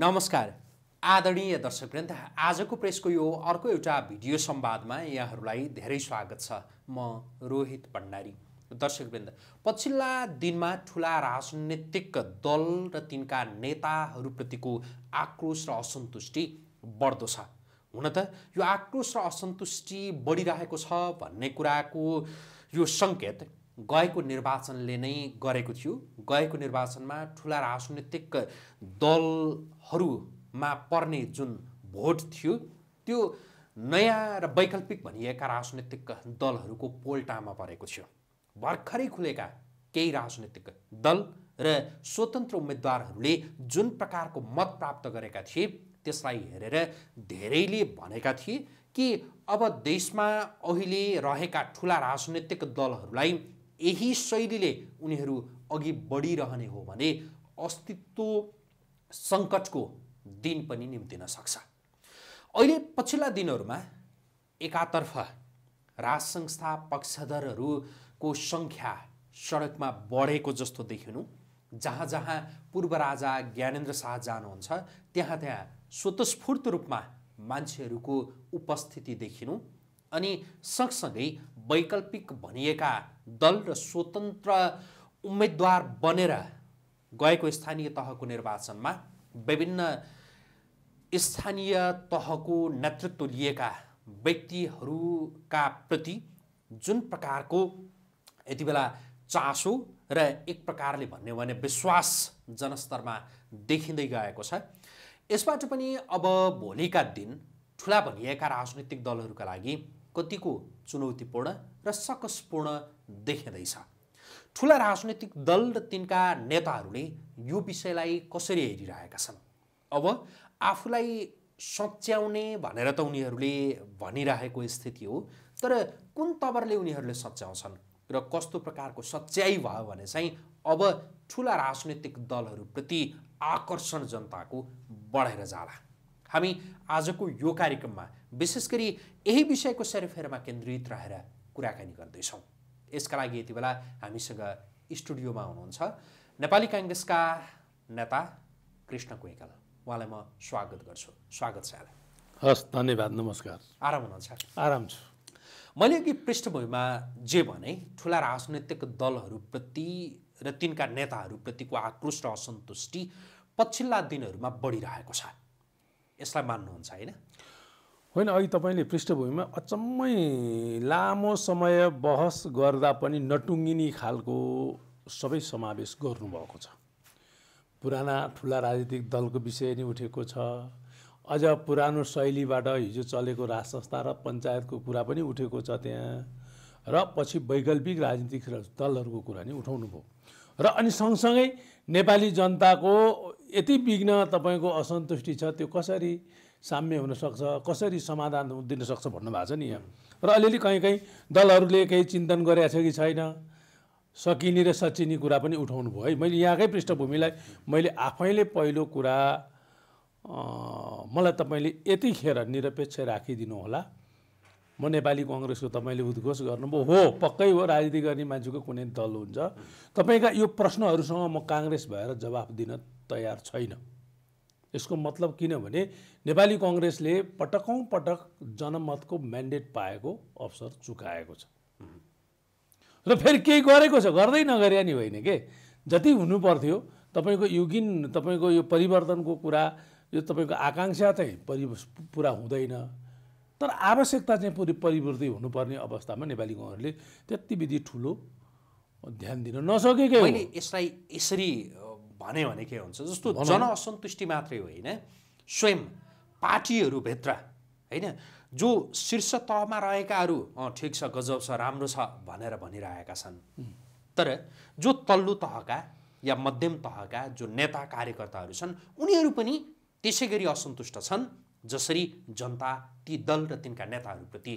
नमस्कार आदरणीय दर्शक आजको प्रेसको यो अर्को एउटा भिडियो संवादमा यहाँहरूलाई धेरै स्वागत छ म रोहित भण्डारी दर्शकवृन्द पछिल्ला दिनमा ठुला राजनैतिक दल र तिनका नेताहरूप्रतिको आक्रोश र असन्तुष्टि बढ्दो छ हुन त यो आक्रोश र असन्तुष्टि बढिरहेको छ भन्ने कुराको यो सङ्केत गएको निर्वाचनले नै गरेको थियो गएको निर्वाचनमा ठुला राजनैतिक दल हरूमा पर्ने जुन भोट थियो त्यो नयाँ र वैकल्पिक भनिएका राजनैतिक दलहरूको पोल्टामा परेको थियो भर्खरै खुलेका केही राजनैतिक दल र स्वतन्त्र उम्मेद्वारहरूले जुन प्रकारको मत प्राप्त गरेका थिए त्यसलाई हेरेर धेरैले भनेका थिए कि अब देशमा अहिले रहेका ठुला राजनैतिक दलहरूलाई यही शैलीले उनीहरू अघि बढिरहने हो भने अस्तित्व सङ्कटको दिन पनि निम्तिन सक्छ अहिले पछिल्ला दिनहरूमा एकातर्फ राज संस्था पक्षधरहरूको सङ्ख्या सडकमा बढेको जस्तो देखिनु जहाँ जहाँ पूर्व राजा ज्ञानेन्द्र शाह जानुहुन्छ त्यहाँ त्यहाँ स्वतस्फूर्त रूपमा मान्छेहरूको उपस्थिति देखिनु अनि सँगसँगै वैकल्पिक भनिएका दल र स्वतन्त्र उम्मेद्वार बनेर गएको स्थानीय तहको निर्वाचनमा विभिन्न स्थानीय तहको नेतृत्व लिएका व्यक्तिहरूका प्रति जुन प्रकारको यति बेला चासो र एक प्रकारले भन्यो भने विश्वास जनस्तरमा देखिँदै गएको छ यसबाट पनि अब भोलिका दिन ठुला भनिएका राजनैतिक दलहरूका लागि कतिको चुनौतीपूर्ण र सकसपूर्ण देखिँदैछ ठुला राजनैतिक दल र तिनका नेताहरूले यो विषयलाई कसरी हेरिरहेका छन् अब आफूलाई सच्याउने भनेर त उनीहरूले भनिरहेको स्थिति हो तर कुन तवरले उनीहरूले सच्याउँछन् र कस्तो प्रकारको सच्याइ भयो भने चाहिँ अब ठुला राजनैतिक दलहरूप्रति आकर्षण जनताको बढेर जाला हामी आजको यो कार्यक्रममा विशेष गरी यही विषयको सेरफेरमा केन्द्रित रहेर कुराकानी गर्दैछौँ यसका लागि यति बेला हामीसँग स्टुडियोमा हुनुहुन्छ नेपाली काङ्ग्रेसका नेता कृष्ण कोइकल उहाँलाई म स्वागत गर्छु स्वागत छ हस् धन्यवाद नमस्कार आराम हुनुहुन्छ आराम छु मैले अघि पृष्ठभूमिमा जे भने ठुला राजनैतिक दलहरूप्रति र तिनका नेताहरूप्रतिको आक्रोश र असन्तुष्टि पछिल्ला दिनहरूमा बढिरहेको छ यसलाई मान्नुहुन्छ होइन होइन अघि तपाईँले पृष्ठभूमिमा अचम्मै लामो समय बहस गर्दा पनि नटुङ्गिने खालको सबै समावेश गर्नुभएको छ पुराना ठुला राजनीतिक दलको विषय नै उठेको छ अझ पुरानो शैलीबाट हिजो चलेको राज संस्था र पञ्चायतको कुरा पनि उठेको छ त्यहाँ र पछि वैकल्पिक राजनीतिक दलहरूको कुरा नै उठाउनुभयो र अनि सँगसँगै नेपाली जनताको यति विघ्न तपाईँको असन्तुष्टि छ त्यो कसरी साम्य हुनसक्छ कसरी समाधान दिनसक्छ भन्नुभएको छ नि यहाँ र अलिअलि कहीँ कहीँ दलहरूले केही चिन्तन गरेका छ कि छैन सकिने र सचिने कुरा पनि उठाउनु भयो है मैले यहाँकै पृष्ठभूमिलाई मैले आफैले पहिलो कुरा मलाई तपाईँले यतिखेर निरपेक्ष राखिदिनु होला म नेपाली कङ्ग्रेसको तपाईँले उद्घोष गर्नुभयो हो पक्कै हो राजनीति गर्ने मान्छेको कुनै दल हुन्छ तपाईँका यो प्रश्नहरूसँग म काङ्ग्रेस भएर जवाफ दिन तयार छैन यसको मतलब किनभने नेपाली कङ्ग्रेसले पटकौँ पटक जनमतको म्यान्डेट पाएको अवसर चुकाएको छ र फेरि केही गरेको छ गर्दै नगरे नि होइन के जति हुनु पर्थ्यो तपाईँको युगिन तपाईँको यो परिवर्तनको कुरा यो तपाईँको आकाङ्क्षा चाहिँ परि पुरा हुँदैन तर आवश्यकता चाहिँ पुरै परिवृद्धि हुनुपर्ने अवस्थामा नेपाली कङ्ग्रेसले त्यति विधि ठुलो ध्यान दिन नसकेकै मैले यसलाई यसरी भन्यो भने के हुन्छ जस्तो जन असन्तुष्टि मात्रै होइन स्वयं पार्टीहरूभित्र होइन जो शीर्ष तहमा रहेकाहरू ठिक छ गजब छ राम्रो छ भनेर भनिरहेका छन् तर जो तल्लो तहका या मध्यम तहका जो नेता कार्यकर्ताहरू छन् उनीहरू पनि त्यसै गरी असन्तुष्ट छन् जसरी जनता ती दल र तिनका नेताहरूप्रति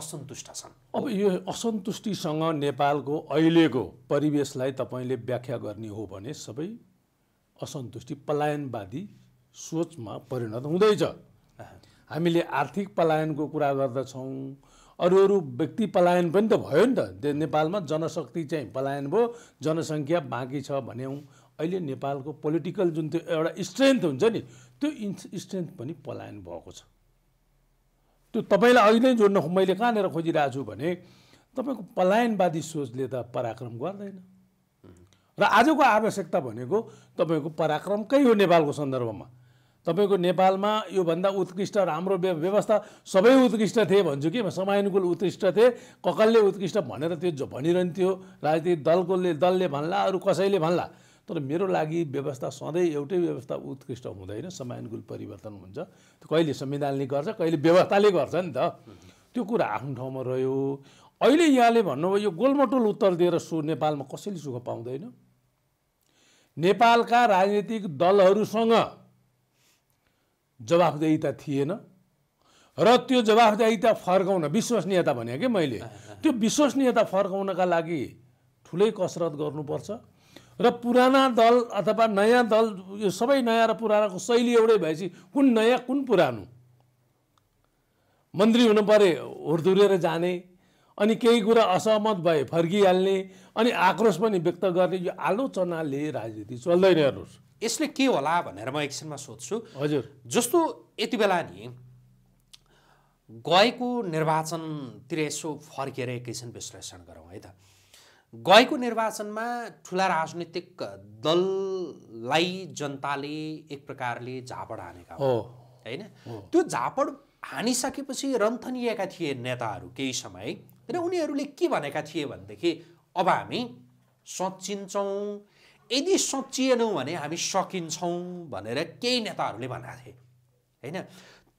असन्तुष्ट छन् अब यो असन्तुष्टिसँग नेपालको अहिलेको परिवेशलाई तपाईँले व्याख्या गर्ने हो भने सबै असन्तुष्टि पलायनवादी सोचमा परिणत हुँदैछ हामीले आर्थिक पलायनको कुरा गर्दछौँ अरू अरू व्यक्ति पलायन पनि त भयो नि त नेपालमा जनशक्ति चाहिँ पलायन भयो जनसङ्ख्या बाँकी छ भन्यौँ अहिले नेपालको पोलिटिकल जुन त्यो एउटा स्ट्रेन्थ हुन्छ नि त्यो स्ट्रेन्थ पनि पलायन भएको छ त्यो तपाईँलाई अहिले नै जोड्न मैले कहाँनिर खोजिरहेको छु भने तपाईँको पलायनवादी सोचले त पराक्रम गर्दैन र आजको आवश्यकता भनेको तपाईँको पराक्रमकै हो नेपालको सन्दर्भमा तपाईँको नेपालमा योभन्दा उत्कृष्ट राम्रो व्यवस्था सबै उत्कृष्ट थिए भन्छु कि समयानुकूल उत्कृष्ट थिए ककलले उत्कृष्ट भनेर त्यो भनिरहन्थ्यो राजनीतिक दलकोले दलले भन्ला अरू कसैले भन्ला तर मेरो लागि व्यवस्था सधैँ एउटै व्यवस्था उत्कृष्ट हुँदैन समयानुकूल परिवर्तन हुन्छ कहिले संविधानले गर्छ कहिले व्यवस्थाले गर्छ नि त त्यो कुरा आफ्नो ठाउँमा रह्यो अहिले यहाँले भन्नुभयो यो गोलमटोल उत्तर दिएर सु नेपालमा कसैले सुख पाउँदैन नेपालका राजनीतिक दलहरूसँग जवाफदेही थिएन र त्यो जवाफदेहिता फर्काउन विश्वसनीयता भने कि मैले त्यो विश्वसनीयता फर्काउनका लागि ठुलै कसरत गर्नुपर्छ र पुराना दल अथवा नयाँ दल यो सबै नयाँ र पुरानाको शैली एउटै भएपछि कुन नयाँ कुन पुरानो मन्त्री हुनु परे हुर्दुरेर जाने अनि केही कुरा असहमत भए फर्किहाल्ने अनि आक्रोश पनि व्यक्त गर्ने यो आलोचनाले राजनीति चल्दैन हेर्नुहोस् यसले के होला भनेर म एकछिनमा सोध्छु हजुर जस्तो यति बेला नि गएको निर्वाचनतिर यसो फर्केर एकैछिन विश्लेषण गरौँ है त गएको निर्वाचनमा ठुला राजनीतिक दललाई जनताले एक प्रकारले झापड हानेका हो होइन त्यो झापड हानिसकेपछि रन्थनिएका थिए नेताहरू केही समय र उनीहरूले के भनेका थिए भनेदेखि अब हामी सचिन्छौँ यदि सचिएनौँ भने हामी सकिन्छौँ भनेर केही नेताहरूले भनेका थिए होइन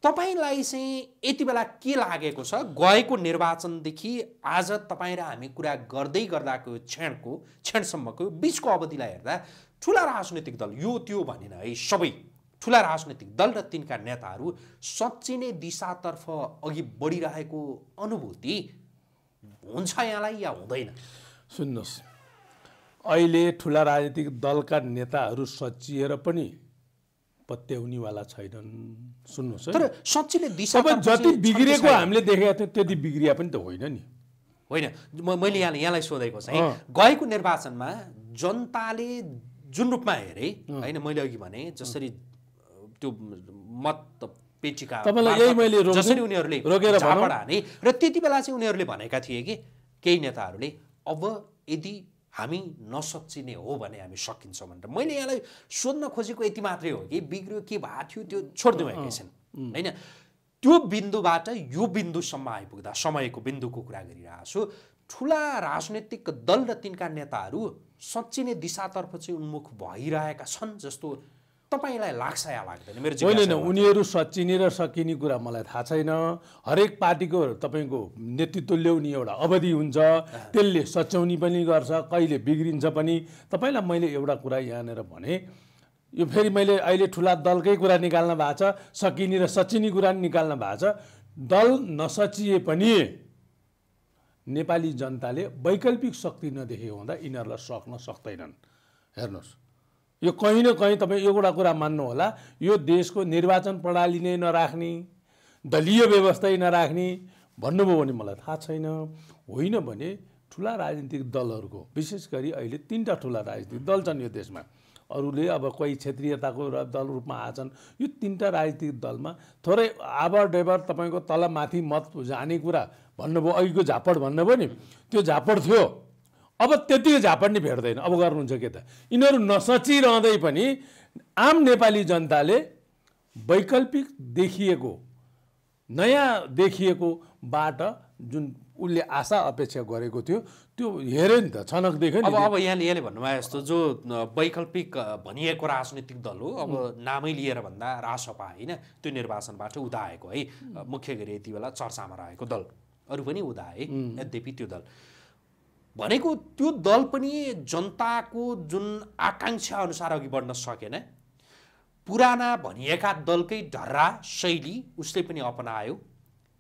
तपाईँलाई चाहिँ यति बेला के लागेको छ गएको निर्वाचनदेखि आज तपाईँ र हामी कुरा गर्दै गर्दाको क्षणको क्षणसम्मको बिचको अवधिलाई हेर्दा ठुला राजनैतिक दल यो त्यो भनेन है सबै ठुला राजनैतिक दल र तिनका नेताहरू सच्ची नै दिशातर्फ अघि बढिरहेको अनुभूति हुन्छ यहाँलाई या हुँदैन सुन्नुहोस् अहिले ठुला राजनीतिक दलका नेताहरू सचिएर पनि पत्याउनेवाला छैनन् सुन्नुहोस् तर सचिले दिशा जति बिग्रिएको हामीले देखेका थियौँ त्यति बिग्रिया पनि त होइन नि होइन म मैले यहाँ यहाँलाई सोधेको चाहिँ गएको निर्वाचनमा जनताले जुन रूपमा हेरे होइन मैले अघि भने जसरी त्यो मत जसरी उनीहरूले रोकेर हाने र त्यति बेला चाहिँ उनीहरूले भनेका थिए कि केही नेताहरूले अब यदि हामी नसचिने हो भने हामी सकिन्छौँ भनेर मैले यहाँलाई सोध्न खोजेको यति मात्रै हो कि बिग्रियो के भएको थियो त्यो छोडिदिउँ एकैछिन होइन त्यो बिन्दुबाट यो बिन्दुसम्म आइपुग्दा समयको बिन्दुको कुरा गरिरहेको छु ठुला राजनैतिक दल र तिनका नेताहरू सच्चिने दिशातर्फ चाहिँ उन्मुख भइरहेका छन् जस्तो तपाईँलाई लाग्छ या लाग्दैन मेरो होइन उनीहरू सचिने र सकिने कुरा मलाई थाहा छैन हरेक पार्टीको तपाईँको नेतृत्व ल्याउने एउटा अवधि हुन्छ त्यसले सच्याउने पनि गर्छ कहिले बिग्रिन्छ पनि तपाईँलाई मैले एउटा कुरा यहाँनिर भने यो फेरि मैले अहिले ठुला दलकै कुरा निकाल्न भएको छ सकिने र सचिने कुरा निकाल्न भएको छ दल नसचिए पनि नेपाली जनताले वैकल्पिक शक्ति नदेखेको हुँदा यिनीहरूलाई सक्न सक्दैनन् हेर्नुहोस् यो कहीँ न कहीँ तपाईँ एउटा कुरा मान्नुहोला यो देशको निर्वाचन प्रणाली नै नराख्ने दलीय व्यवस्थै नराख्ने भन्नुभयो भने मलाई थाहा छैन होइन भने ठुला राजनीतिक दलहरूको विशेष गरी अहिले तिनवटा ठुला राजनीतिक दल छन् यो देशमा अरूले अब कोही क्षेत्रीयताको दल रूपमा आछन् यो तिनवटा राजनीतिक दलमा थोरै आबर डेबर तपाईँको तलमाथि मत जाने कुरा भन्नुभयो अघिको झापड भन्नुभयो नि त्यो झापड थियो अब त्यतिको नै भेट्दैन अब गर्नुहुन्छ के त यिनीहरू नसचिरहँदै पनि आम नेपाली जनताले वैकल्पिक देखिएको नयाँ देखिएको बाट जुन उसले आशा अपेक्षा गरेको थियो त्यो हेऱ्यो नि त छनक देख्यो अब अब यहाँले यहाँले भन्नुभयो यस्तो जो वैकल्पिक भनिएको राजनीतिक दल हो अब नामै लिएर भन्दा रासपा होइन त्यो निर्वाचनबाट उदाएको है मुख्य गरी यति बेला चर्चामा रहेको दल अरू पनि है यद्यपि त्यो दल भनेको त्यो दल पनि जनताको जुन आकाङ्क्षा अनुसार अघि बढ्न सकेन पुराना भनिएका दलकै ढर्रा शैली उसले पनि अपनायो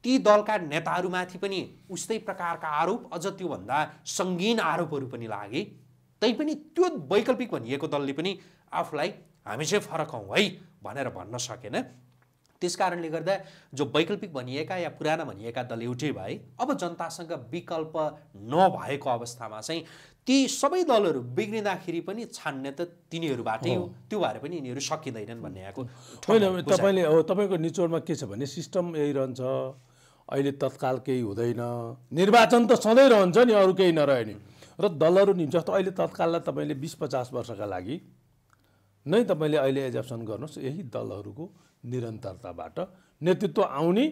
ती दलका नेताहरूमाथि पनि उस्तै प्रकारका आरोप अझ त्योभन्दा सङ्गीन आरोपहरू पनि लागे तैपनि त्यो वैकल्पिक भनिएको दलले पनि आफूलाई हामी चाहिँ फरक हौँ है भनेर भन्न सकेन त्यस कारणले गर्दा जो वैकल्पिक भनिएका या पुराना भनिएका दल एउटै भए अब जनतासँग विकल्प नभएको अवस्थामा चाहिँ ती सबै दलहरू बिग्रिँदाखेरि पनि छान्ने त तिनीहरूबाटै हो त्यो भएर पनि यिनीहरू सकिँदैनन् भन्ने आएको होइन तपाईँले अब तपाईँको निचोडमा के छ भने सिस्टम यही रहन्छ अहिले तत्काल केही हुँदैन निर्वाचन त सधैँ रहन्छ नि अरू केही नरहे नि र दलहरू नि जस्तो अहिले तत्काललाई तपाईँले बिस पचास वर्षका लागि नै तपाईँले अहिले एजप्सन गर्नुहोस् यही दलहरूको निरन्तरताबाट नेतृत्व आउने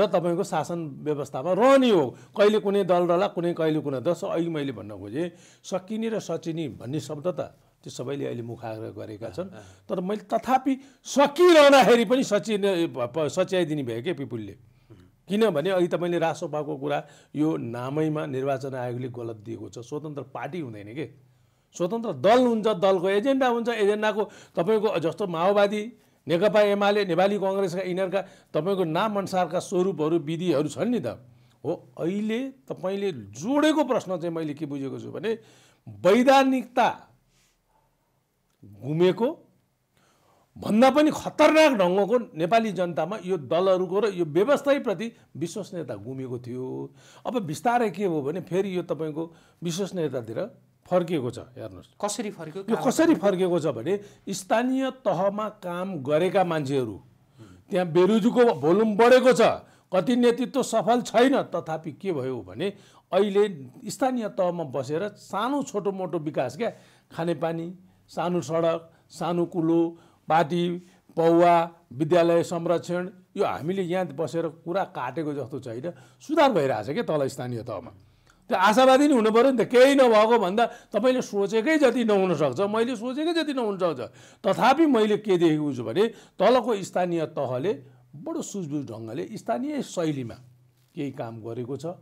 र तपाईँको शासन व्यवस्थामा रहने हो कहिले कुनै दल रहला कुनै कहिले कुनै दस अघि मैले भन्न खोजेँ सकिने र सचिने भन्ने शब्द त त्यो सबैले अहिले मुखाग्रह गरेका छन् तर मैले तथापि सकिरहँदाखेरि पनि सचिने सच्याइदिने भयो क्या पिपुलले किनभने अघि तपाईँले राजसभाको कुरा यो नामैमा निर्वाचन आयोगले गलत दिएको छ स्वतन्त्र पार्टी हुँदैन के स्वतन्त्र दल हुन्छ दलको एजेन्डा हुन्छ एजेन्डाको तपाईँको जस्तो माओवादी नेकपा एमाले नेपाली कङ्ग्रेसका यिनीहरूका तपाईँको नामअनुसारका स्वरूपहरू विधिहरू छन् नि त हो अहिले तपाईँले जोडेको प्रश्न चाहिँ मैले के बुझेको छु भने वैधानिकता घुमेको भन्दा पनि खतरनाक ढङ्गको नेपाली जनतामा यो दलहरूको र यो व्यवस्थाप्रति विश्वसनीयता गुमेको थियो अब बिस्तारै के हो भने फेरि यो तपाईँको विश्वसनीयतातिर फर्किएको छ हेर्नुहोस् कसरी फर्कियो यो कसरी फर्किएको छ भने स्थानीय तहमा काम गरेका मान्छेहरू त्यहाँ बेरुजुको भोल्युम बढेको छ कति नेतृत्व सफल छैन तथापि के भयो भने अहिले स्थानीय तहमा बसेर सानो छोटो मोटो विकास क्या खानेपानी सानो सडक सानो कुलो बाटी पौवा विद्यालय संरक्षण यो हामीले यहाँ बसेर कुरा काटेको जस्तो छैन सुधार भइरहेछ क्या तल स्थानीय तहमा त्यो आशावादी नै हुनु पऱ्यो नि त केही नभएको भन्दा तपाईँले सोचेकै जति नहुनसक्छ मैले सोचेकै जति नहुनसक्छ तथापि मैले के देखेको छु भने तलको स्थानीय तहले बडो सुझबुझ ढङ्गले स्थानीय शैलीमा केही काम गरेको छ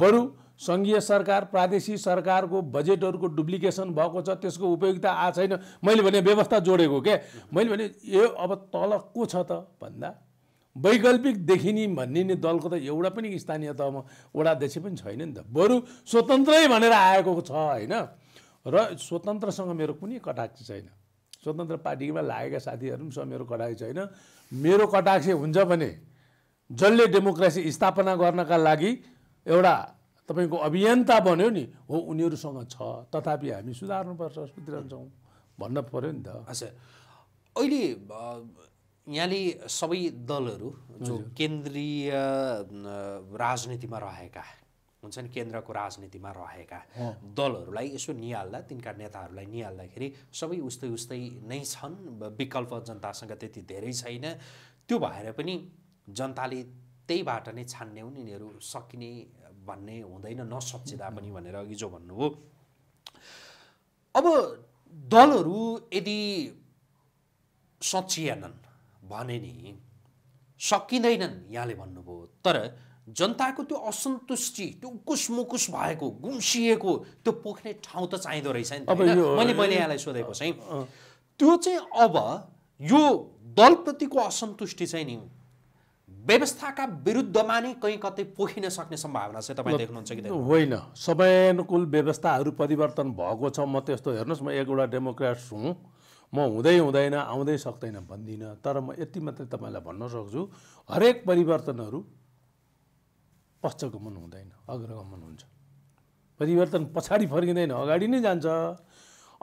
बरु सङ्घीय सरकार प्रादेशिक सरकारको बजेटहरूको डुप्लिकेसन भएको छ त्यसको उपयोगिता आएको छैन मैले भने व्यवस्था जोडेको के मैले भने यो अब तल को छ त भन्दा वैकल्पिक देखिने भनिने दलको त एउटा पनि स्थानीय तहमा वडाध्यक्ष पनि छैन नि त बरु स्वतन्त्रै भनेर आएको छ होइन र स्वतन्त्रसँग मेरो कुनै कटाक्ष छैन स्वतन्त्र पार्टीमा लागेका साथीहरू पनि मेरो कटाक्ष छैन मेरो कटाक्ष हुन्छ भने जसले डेमोक्रेसी स्थापना गर्नका लागि एउटा तपाईँको अभियन्ता बन्यो नि हो उनीहरूसँग छ तथापि हामी सुधार्नुपर्छ सुधिरहन्छौँ भन्न पऱ्यो नि त अहिले यहाँले सबै दलहरू जो केन्द्रीय राजनीतिमा रहेका हुन्छ नि केन्द्रको राजनीतिमा रहेका दलहरूलाई यसो निहाल्दा तिनका नेताहरूलाई निहाल्दाखेरि सबै उस्तै उस्तै नै छन् विकल्प जनतासँग त्यति धेरै छैन त्यो भएर पनि जनताले त्यहीबाट नै छान्ने हुन् यिनीहरू सकिने भन्ने हुँदैन नसचिँदा पनि भनेर अघि जो भन्नुभयो अब दलहरू यदि सचिएनन् भने नि सकिँदैनन् यहाँले भन्नुभयो तर जनताको त्यो असन्तुष्टि त्यो उकुस मुकुस भएको गुम्सिएको त्यो पोख्ने ठाउँ त चाहिँदो रहेछ नि मैले मैले यहाँलाई सोधेको चाहिँ त्यो चाहिँ अब यो दलप्रतिको असन्तुष्टि चाहिँ नि व्यवस्थाका विरुद्धमा नै कहीँ कतै पोखिन सक्ने सम्भावना चाहिँ तपाईँ देख्नुहुन्छ कि होइन समयानुकूल व्यवस्थाहरू परिवर्तन भएको छ म त्यस्तो हेर्नुहोस् म एक एउटा डेमोक्रेट्स हुँ म हुँदै हुँदैन आउँदै सक्दैन भन्दिनँ तर म यति मात्रै तपाईँलाई भन्न सक्छु हरेक परिवर्तनहरू पश्चगमन हुँदैन अग्रगमन हुन्छ परिवर्तन पछाडि फर्किँदैन अगाडि नै जान्छ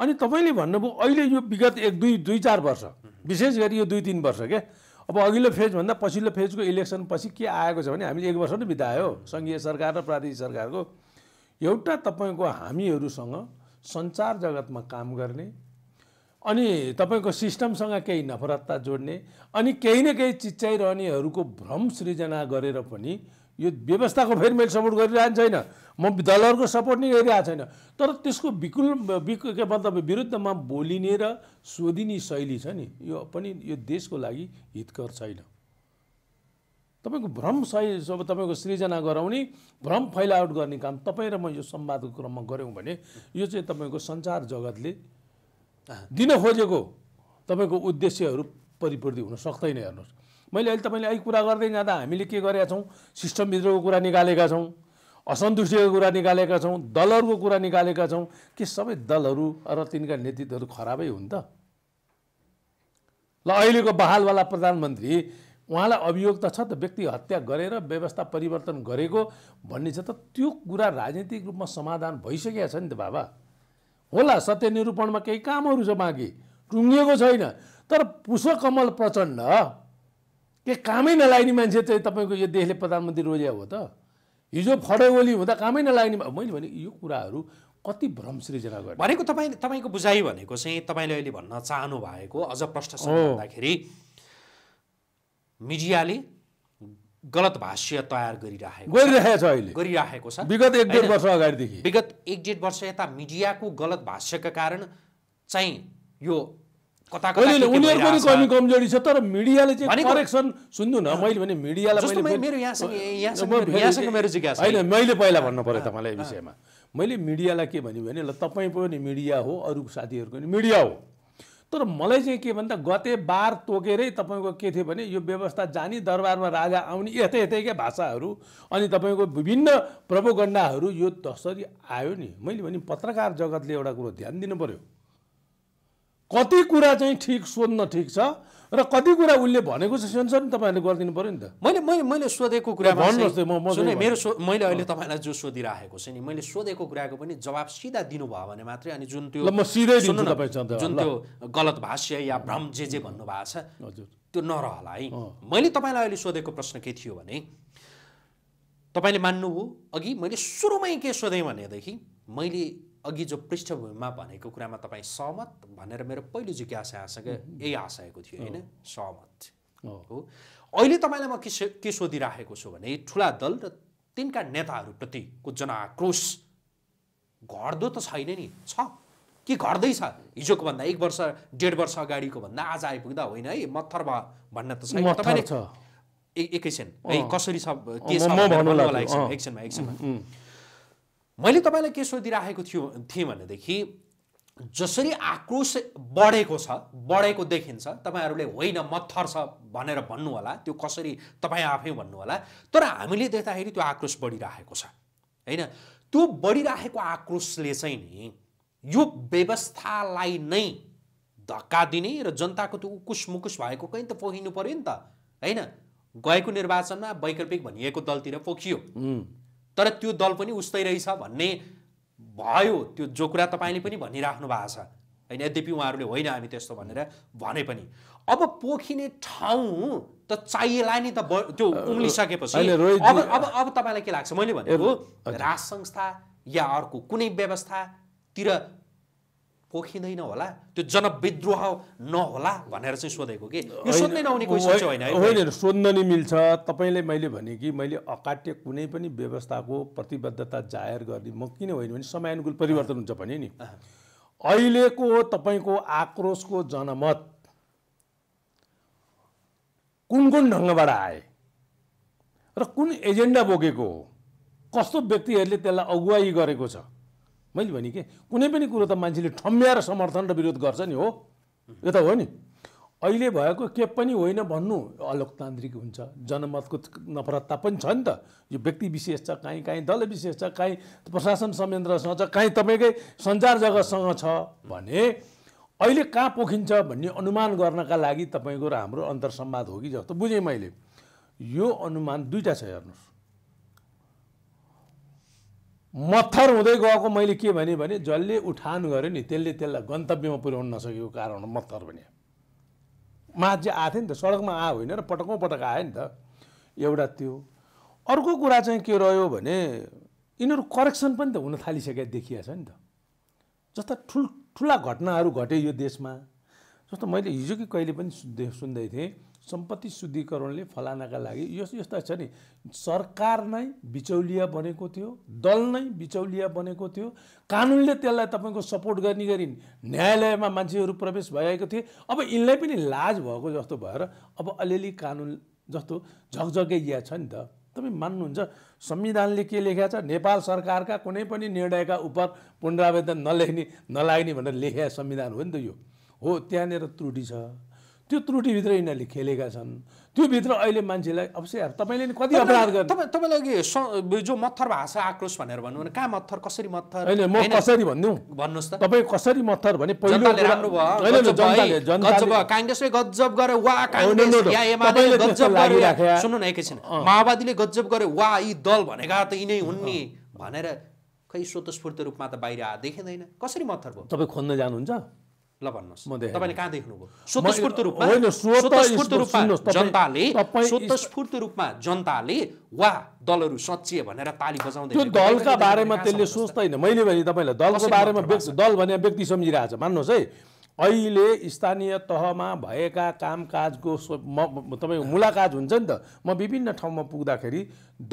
अनि तपाईँले भन्नुभयो अहिले यो विगत एक दुई दुई चार वर्ष विशेष गरी यो दुई तिन वर्ष के अब अघिल्लो फेजभन्दा पछिल्लो फेजको इलेक्सन पछि के आएको छ भने हामीले एक वर्ष नै बितायो सङ्घीय सरकार र प्रादेशिक सरकारको एउटा तपाईँको हामीहरूसँग सञ्चार जगतमा काम गर्ने अनि तपाईँको सिस्टमसँग केही नफरत्ता जोड्ने अनि केही न केही चिच्चाइरहनेहरूको भ्रम सृजना गरेर पनि यो व्यवस्थाको फेरि मैले सपोर्ट गरिरहेको छैन म दलहरूको सपोर्ट नै गरिरहेको छैन तर त्यसको विकुल विक के मतलब विरुद्धमा बोलिने र सोधिने शैली छ नि यो पनि यो देशको लागि हितकर छैन तपाईँको भ्रम सही तपाईँको सृजना गराउने भ्रम फैलावट गर्ने काम तपाईँ र म यो संवादको क्रममा गऱ्यौँ भने यो चाहिँ तपाईँको सञ्चार जगतले दिन खोजेको तपाईँको उद्देश्यहरू परिपूर्ति हुन सक्दैन हेर्नुहोस् मैले अहिले तपाईँले अहिले कुरा गर्दै जाँदा हामीले के गरेका छौँ सिस्टमभित्रको कुरा निकालेका छौँ असन्तुष्टिको कुरा निकालेका छौँ दलहरूको कुरा निकालेका छौँ के सबै दलहरू र तिनका नेतृत्वहरू खराबै हुन् त ल अहिलेको बहालवाला प्रधानमन्त्री उहाँलाई अभियोग त छ त व्यक्ति हत्या गरेर व्यवस्था परिवर्तन गरेको भन्ने छ त त्यो कुरा राजनीतिक रूपमा समाधान भइसकेको छ नि त बाबा होला सत्य निरूपणमा केही कामहरू छ बाँकी टुङ्गिएको छैन तर पुष्पकमल प्रचण्ड के कामै नलाग्ने मान्छे चाहिँ तपाईँको यो देशले प्रधानमन्त्री रोजिया हो त हिजो फडेवली हुँदा कामै नलाग्ने मैले भने यो कुराहरू कति भ्रम सृजना गर्यो भनेको तपाईँ तपाईँको बुझाइ भनेको चाहिँ तपाईँले अहिले भन्न चाहनु भएको अझ प्रश्न भन्दाखेरि मिडियाले गलत भाष्य तयार गरिराखेको गरिरहेको छ अहिले गरिराखेको छ विगत एक डेढ वर्ष अगाडिदेखि विगत एक डेढ वर्ष यता मिडियाको गलत भाष्यका कारण चाहिँ यो कता कता उनीहरूको पनि कमजोरी छ तर मिडियाले चाहिँ करेक्सन सुन्नु न मैले भने मिडियालाई मेरो यहाँसँग यहाँसँग मेरो जिज्ञासा होइन मैले पहिला भन्नु पऱ्यो तपाईँलाई विषयमा मैले मिडियालाई के भन्यो भने ल तपाईँ पनि मिडिया हो अरू साथीहरूको पनि मिडिया हो तर मलाई चाहिँ के भन्दा गते बार तोकेरै तपाईँको के थियो भने यो व्यवस्था जानी दरबारमा राजा आउने यतै यतैकै भाषाहरू अनि तपाईँको विभिन्न प्रभुगण्डाहरू यो तसरी आयो नि मैले भने पत्रकार जगतले एउटा कुरो ध्यान दिनु पऱ्यो कति कुरा चाहिँ ठिक सोध्न ठिक छ र कति कुरा उसले भनेको छ सेन्सर पनि तपाईँहरूले गरिदिनु पऱ्यो नि त मैले मैले मैले सोधेको कुरामा है मेरो सो मैले अहिले तपाईँलाई जो सोधिराखेको छु नि मैले सोधेको कुराको पनि जवाब सिधा दिनुभयो भने मात्रै अनि जुन त्यो जुन त्यो गलत भाष्य या भ्रम जे जे भन्नुभएको छ त्यो नरहला है मैले तपाईँलाई अहिले सोधेको प्रश्न के थियो भने तपाईँले मान्नुभयो अघि मैले सुरुमै के सोधेँ भनेदेखि मैले अघि जो पृष्ठभूमिमा भनेको कुरामा तपाईँ सहमत भनेर मेरो पहिलो जिज्ञासा यही आशयको थियो होइन सहमत हो अहिले तपाईँलाई म के के सोधिराखेको छु भने ठुला दल र तिनका नेताहरूप्रतिको जनआक्रोश घट्दो त छैन नि छ कि घट्दैछ हिजोको भन्दा एक वर्ष डेढ वर्ष अगाडिको भन्दा आज आइपुग्दा होइन है मत्थर भयो भन्न त छैन तपाईँले एकैछिन है कसरी छ के छ एकछिनमा एकछिनमा मैले तपाईँलाई के सोधिराखेको थियो थिएँ भनेदेखि जसरी आक्रोश बढेको छ बढेको देखिन्छ तपाईँहरूले होइन मत्थर छ भनेर भन्नुहोला त्यो कसरी तपाईँ आफै भन्नुहोला तर हामीले देख्दाखेरि त्यो आक्रोश बढिरहेको छ होइन त्यो बढिरहेको आक्रोशले चाहिँ नि यो व्यवस्थालाई नै धक्का दिने र जनताको त्यो उकुस मुकुस भएको कहीँ त पोखिनु पऱ्यो नि त होइन गएको निर्वाचनमा वैकल्पिक भनिएको दलतिर पोखियो तर त्यो दल पनि उस्तै रहेछ भन्ने भयो त्यो जो कुरा तपाईँले पनि भनिराख्नु भएको छ होइन यद्यपि उहाँहरूले होइन हामी त्यस्तो भनेर भने पनि अब पोखिने ठाउँ त चाहिएला नि त त्यो उम्लिसकेपछि अब अब अब तपाईँलाई के लाग्छ मैले भनेको राज संस्था या अर्को कुनै व्यवस्थातिर पोखिँदैन होला त्यो जनविद्रोह नहोला भनेर चाहिँ सोधेको कि यो सोध्नै नहुने क्वेसन होइन होइन सोध्न नि मिल्छ तपाईँले मैले भने कि मैले अकाट्य कुनै पनि व्यवस्थाको प्रतिबद्धता जाहेर गर्ने म किन होइन भने समयानुकूल परिवर्तन हुन्छ भने नि अहिलेको तपाईँको आक्रोशको जनमत कुन कुन ढङ्गबाट आए र कुन एजेन्डा बोकेको हो कस्तो व्यक्तिहरूले त्यसलाई अगुवाई गरेको छ मैले भने के कुनै पनि कुरो त मान्छेले ठम्ब्याएर समर्थन र विरोध गर्छ नि हो यो त हो नि अहिले भएको के पनि होइन भन्नु अलोकतान्त्रिक हुन्छ जनमतको नफरतता पनि छ नि त यो व्यक्ति विशेष छ काहीँ काहीँ दल विशेष छ काहीँ प्रशासन संयन्त्रसँग छ काहीँ तपाईँकै सञ्चार जगतसँग छ भने अहिले कहाँ पोखिन्छ भन्ने अनुमान गर्नका लागि तपाईँको र हाम्रो अन्तरसम्वाद हो कि जस्तो बुझेँ मैले यो अनुमान दुईवटा छ हेर्नुहोस् मत्थर हुँदै गएको मैले के भने भने जसले उठान गऱ्यो नि त्यसले त्यसलाई गन्तव्यमा पुर्याउन नसकेको कारण मत्थर भने माझ आएको थियो नि त सडकमा आयो होइन र पटकौँ पटक आयो नि त एउटा त्यो अर्को कुरा चाहिँ के रह्यो भने यिनीहरू करेक्सन पनि त हुन थालिसकेको देखिया छ नि त जस्ता ठुल्ठुला घटनाहरू घटे यो देशमा जस्तो मैले हिजो कि कहिले पनि सुन्दै सुन्दै थिएँ सम्पत्ति शुद्धिकरणले फलानाका लागि यो यस्ता छ नि सरकार नै बिचौलिया बनेको थियो दल नै बिचौलिया बनेको थियो कानुनले त्यसलाई तपाईँको सपोर्ट गर्ने गरी न्यायालयमा मान्छेहरू प्रवेश भइरहेको थिए अब यिनलाई पनि लाज भएको जस्तो भएर अब अलिअलि कानुन जस्तो झकझकैया छ नि त तपाईँ मान्नुहुन्छ संविधानले के लेखेको छ नेपाल सरकारका कुनै पनि निर्णयका उप पुनरावेदन नलेख्ने नलाग्ने भनेर लेखेको संविधान हो नि त यो हो त्यहाँनिर त्रुटि छ त्यो त्रुटिभित्र यिनीहरूले खेलेका छन् त्यो भित्र अहिले मान्छेलाई अवश्य तपाईँले नि कति अपराध गर्नु तपाईँ तपाईँलाई जो मत्थर भाषा आक्रोश भनेर भन्नु भने कहाँ मत्थर कसरी मत्थर होइन म कसरी भन्नु भन्नुहोस् त तपाईँ कसरी मत्थर भने पहिलो राम्रो भयो काङ्ग्रेसले गजब गरे वा काङ्ग्रेस सुन्नु न एकैछिन माओवादीले गजब गरे वा यी दल भनेका त यिनै हुन् नि भनेर खै स्वतस्फूर्त रूपमा त बाहिर देखिँदैन कसरी मत्थर भयो तपाईँ खोज्न जानुहुन्छ ल भन्नुहोस् तपाईँले कहाँ देख्नुभयो स्वतस्फूर्त रूपमा जनताले स्वतस्फूर्त रूपमा जनताले वा दलहरू सचिए भनेर ताली बजाउँदै त्यो दलका बारेमा त्यसले सोच्दैन मैले भने तपाईँलाई दलको बारेमा दल भने व्यक्ति सम्झिरहेको छ मान्नुहोस् है अहिले स्थानीय तहमा भएका कामकाजको म तपाईँको मुलाकात हुन्छ नि त म विभिन्न ठाउँमा पुग्दाखेरि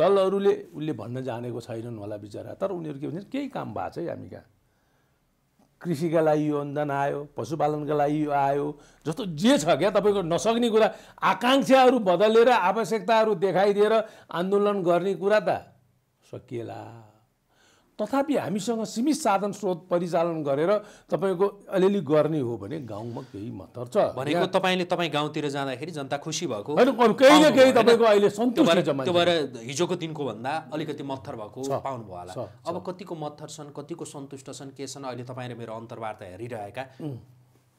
दलहरूले उसले भन्न जानेको छैनन् होला बिचरा तर उनीहरू के भन्छ केही काम भएको छ है हामी कहाँ कृषिका लागि यो अनुदान आयो पशुपालनका लागि यो आयो जस्तो जे छ क्या तपाईँको नसक्ने कुरा आकाङ्क्षाहरू बदलेर आवश्यकताहरू देखाइदिएर आन्दोलन गर्ने कुरा त सकिएला तथापि हामीसँग सीमित साधन स्रोत परिचालन गरेर तपाईँको अलिअलि गर्ने हो भने गाउँमा केही मतर छ भनेको तपाईँले तपाईँ गाउँतिर जाँदाखेरि जनता खुसी भएको केही न केही तपाईँको अहिले त्यो भएर हिजोको दिनको भन्दा अलिकति मत्थर भएको पाउनुभयो होला अब कतिको मत्थर छन् कतिको सन्तुष्ट छन् के छन् अहिले तपाईँ र मेरो अन्तर्वार्ता हेरिरहेका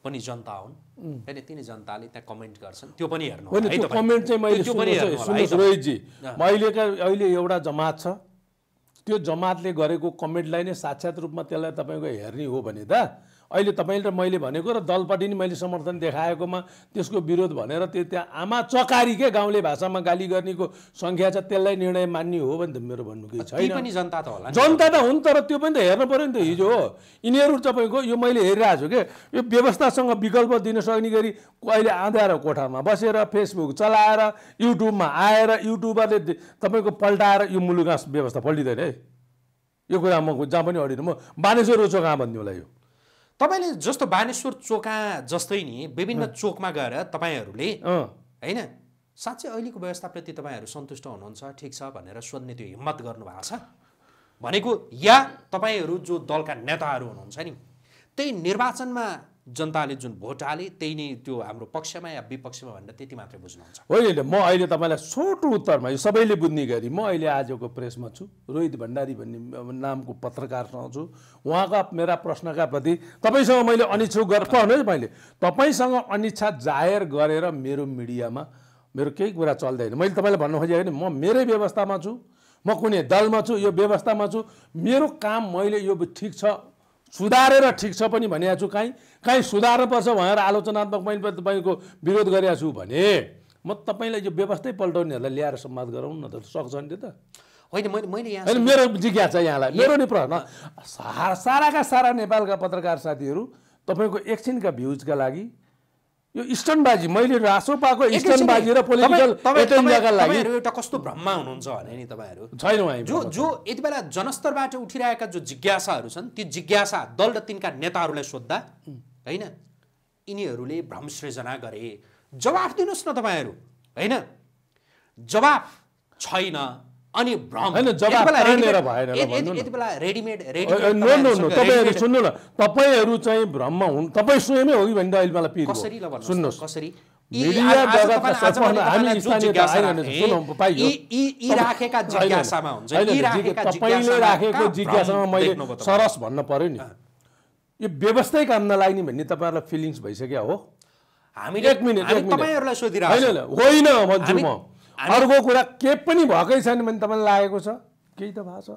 पनि जनता हुन् होइन तिनी जनताले त्यहाँ कमेन्ट गर्छन् त्यो पनि हेर्नु कमेन्ट चाहिँ मैले मैले एउटा जमात छ त्यो जमातले गरेको कमेन्टलाई नै साक्षात रूपमा त्यसलाई तपाईँको हेर्ने हो भने त अहिले तपाईँले र मैले भनेको र दलपट्टि नि मैले समर्थन देखाएकोमा त्यसको विरोध भनेर त्यो त्यहाँ आमा चकारी के गाउँले भाषामा गाली गर्नेको सङ्ख्या छ त्यसलाई निर्णय मान्ने हो भने त मेरो भन्नु केही छैन जनता त होला जनता त हुन् तर त्यो पनि त हेर्नु पऱ्यो नि त हिजो हो यिनीहरू तपाईँको यो मैले हेरिरहेको छु कि यो व्यवस्थासँग विकल्प दिन सक्ने गरी अहिले आँधाएर कोठामा बसेर फेसबुक चलाएर युट्युबमा आएर युट्युबरले तपाईँको पल्टाएर यो मुलुक व्यवस्था पल्टिँदैन है यो कुरा म जहाँ पनि अडिनु म बानेश्वर रोचो कहाँ भनिदिउँला यो तपाईँले जस्तो बानेश्वर चोका जस्तै नि विभिन्न चोकमा गएर तपाईँहरूले होइन साँच्चै अहिलेको व्यवस्थाप्रति तपाईँहरू सन्तुष्ट हुनुहुन्छ ठिक छ भनेर सोध्ने त्यो हिम्मत गर्नुभएको छ भनेको या तपाईँहरू जो दलका नेताहरू हुनुहुन्छ नि त्यही निर्वाचनमा जनताले जुन भोट हाले त्यही नै त्यो हाम्रो पक्षमा या विपक्षमा भनेर त्यति मात्रै बुझ्नुहुन्छ होइन म अहिले तपाईँलाई छोटो उत्तरमा यो सबैले बुझ्ने गरी म अहिले आजको प्रेसमा छु रोहित भण्डारी भन्ने नामको पत्रकारसँग छु उहाँका मेरा प्रश्नका प्रति तपाईँसँग मैले अनिच्छु गर्नुहोस् मैले तपाईँसँग अनिच्छा जाहेर गरेर मेरो मिडियामा मेरो केही कुरा चल्दैन मैले तपाईँलाई भन्नु खोजेको भने म मेरै व्यवस्थामा छु म कुनै दलमा छु यो व्यवस्थामा छु मेरो काम मैले यो ठिक छ सुधारेर ठिक छ पनि भनेको छु काहीँ काहीँ सुधार्नुपर्छ भनेर आलोचनात्मक मैले तपाईँको विरोध गरेको छु भने म तपाईँलाई यो व्यवस्थै पल्टाउनेहरूलाई ल्याएर सम्वाद गरौँ न त सक्छ नि त होइन मैले मैले यहाँ होइन मेरो जिज्ञासा यहाँलाई मेरो नि प्रश्न साराका सारा नेपालका पत्रकार साथीहरू तपाईँको एकछिनका भ्युजका लागि यो बाजी मैले रासो पाएको बाजी र पोलिटिकल एजेन्डाका लागि एउटा कस्तो भ्रममा हुनुहुन्छ भने नि तपाईँहरू छैन जो जो यति बेला जनस्तरबाट उठिरहेका जो जिज्ञासाहरू छन् ती जिज्ञासा दल र तिनका नेताहरूलाई सोद्धा होइन यिनीहरूले भ्रम सृजना गरे जवाफ दिनुहोस् न तपाईँहरू होइन जवाफ छैन अनि भ्रम तपाईँहरू सुन्नु न तपाईँहरू चाहिँ भ्रममा हुनु तपाईँ स्वयमै हो कि भने अहिले मलाई सुन्नुहोस् कसरी तपाईँले राखेको जिज्ञासामा मैले सरस भन्न पर्यो नि यो व्यवस्थै काम नलाग्ने भन्ने तपाईँहरूलाई फिलिङ्स भइसक्यो हो हामी एक मिनट होइन होइन अर्को कुरा के पनि भएकै छैन भने तपाईँलाई लागेको छ केही त भएको छ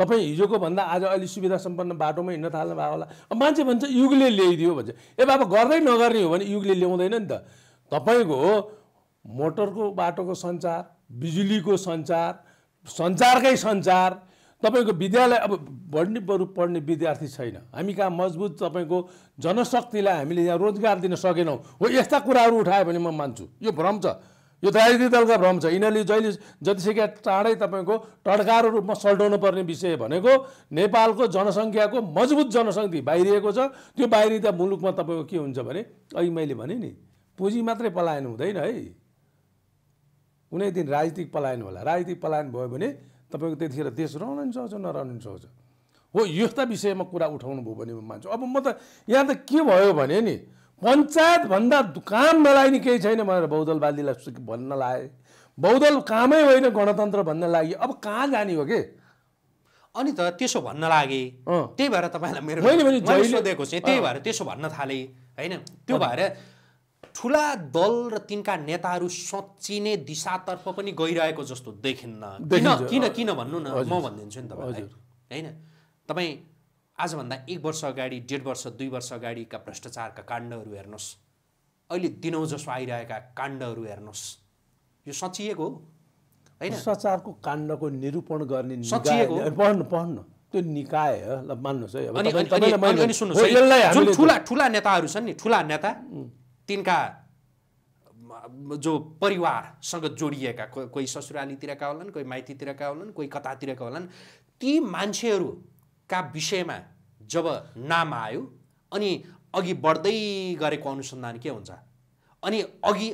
तपाईँ हिजोको भन्दा आज अहिले सुविधा सम्पन्न बाटोमा हिँड्न थाल्नु भएको होला मान्छे भन्छ युगले ल्याइदियो भन्छ ए बाबा गर्दै नगर्ने हो भने युगले ल्याउँदैन नि त तपाईँको मोटरको बाटोको सञ्चार बिजुलीको सञ्चार सञ्चारकै सञ्चार तपाईँको विद्यालय अब बढ्ने बरु पढ्ने विद्यार्थी छैन हामी कहाँ मजबुत तपाईँको जनशक्तिलाई हामीले यहाँ रोजगार दिन सकेनौँ हो यस्ता कुराहरू उठायो भने म मान्छु यो भ्रम छ यो राजनीतिक दलका भ्रम छ यिनीहरूले जहिले जतिसुकै टाढै तपाईँको टड्कारो रूपमा सल्टाउनु पर्ने विषय भनेको नेपालको जनसङ्ख्याको मजबुत जनशक्ति बाहिरिएको छ त्यो बाहिरिँदा मुलुकमा तपाईँको के हुन्छ भने अघि मैले भने नि पुँजी मात्रै पलायन हुँदैन है कुनै दिन राजनीतिक पलायन होला राजनीतिक पलायन भयो भने तपाईँको त्यतिखेर देश रहनु नि सक्छ नरहनु नि सक्छ हो यस्ता विषयमा कुरा उठाउनु भयो भने म मान्छु अब म त यहाँ त के भयो भने नि पञ्चायतभन्दा काम नलाग्ने केही छैन भनेर बहुदलवादीलाई भन्न लाए बहुदल कामै होइन गणतन्त्र भन्न लागि अब कहाँ जाने हो के अनि त त्यसो भन्न लागे त्यही भएर तपाईँलाई मेरो सोधेको चाहिँ त्यही भएर त्यसो भन्न थाले होइन त्यो भएर ठुला दल र तिनका नेताहरू सचिने दिशातर्फ पनि गइरहेको जस्तो देखिन्न किन किन किन भन्नु न म भनिदिन्छु नि तपाईँ होइन तपाईँ आजभन्दा एक वर्ष अगाडि डेढ वर्ष दुई वर्ष अगाडिका भ्रष्टाचारका काण्डहरू हेर्नुहोस् अहिले दिनौँ जसो आइरहेका काण्डहरू हेर्नुहोस् यो सचिएको हो होइन भ्रष्टाचारको काण्डको निरूपण गर्ने पढ्नु पढ्नु त्यो निकाय ल मान्नुहोस् है जुन ठुला ठुला नेताहरू छन् नि ठुला नेता तिनका जो परिवारसँग जोडिएका कोही ससुरालीतिरका होलान् कोही माइतीतिरका होलान् कोही कतातिरका होलान् ती मान्छेहरू का विषयमा जब नाम आयो अनि अघि बढ्दै गरेको अनुसन्धान के हुन्छ अनि अघि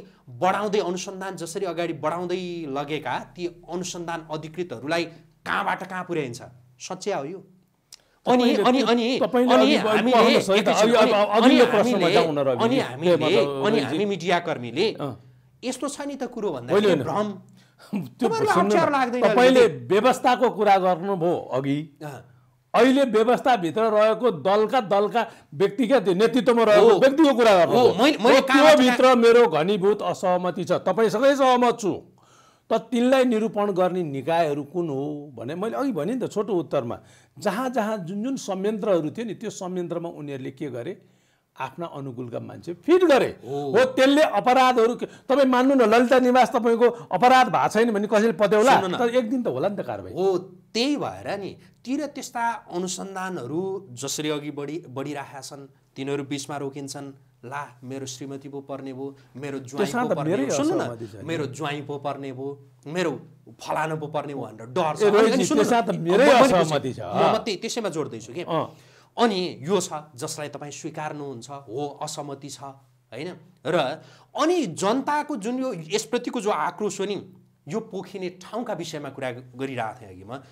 बढाउँदै अनुसन्धान जसरी अगाडि बढाउँदै लगेका ती अनुसन्धान अधिकृतहरूलाई कहाँबाट कहाँ पुर्याइन्छ सच्या हो यो अनि अनि अनि अनि हामीले अनि हामी मिडियाकर्मीले यस्तो छ नि त कुरो भन्दा भ्रम तपाईँले व्यवस्थाको कुरा गर्नुभयो अघि अहिले व्यवस्थाभित्र रहेको दलका दलका व्यक्तिका नेतृत्वमा रहेको व्यक्तिको कुरा गर्नु त्योभित्र मेरो घनीभूत असहमति छ तपाईँसँगै सहमत छु त तिनलाई निरूपण गर्ने निकायहरू कुन हो भने मैले अघि भने नि त छोटो उत्तरमा जहाँ जहाँ जुन जुन संयन्त्रहरू थियो नि त्यो संयन्त्रमा उनीहरूले के गरे आफ्ना अनुकूलका मान्छे फिट गरे हो त्यसले अपराधहरू तपाईँ मान्नु न ललिता निवास तपाईँको अपराध भएको छैन भने कसैले पत्याउला तर एक दिन त होला नि त कारवाही त्यही भएर नि तिर त्यस्ता अनुसन्धानहरू जसरी अघि बढी बढिरहेका छन् तिनीहरू बिचमा रोकिन्छन् ला मेरो श्रीमती पो पर्ने भयो मेरो ज्वाइँ पो पर्ने सुन्नु न मेरो ज्वाइँ पो पर्ने भयो मेरो फलानु पो पर्ने भयो भनेर डर छ म त्यसैमा जोड्दैछु कि अनि यो छ जसलाई तपाईँ स्वीकार्नुहुन्छ हो असहमति छ होइन र अनि जनताको जुन यो यसप्रतिको जो आक्रोश हो नि यो पोखिने ठाउँका विषयमा कुरा गरिरहेको थिएँ अघि म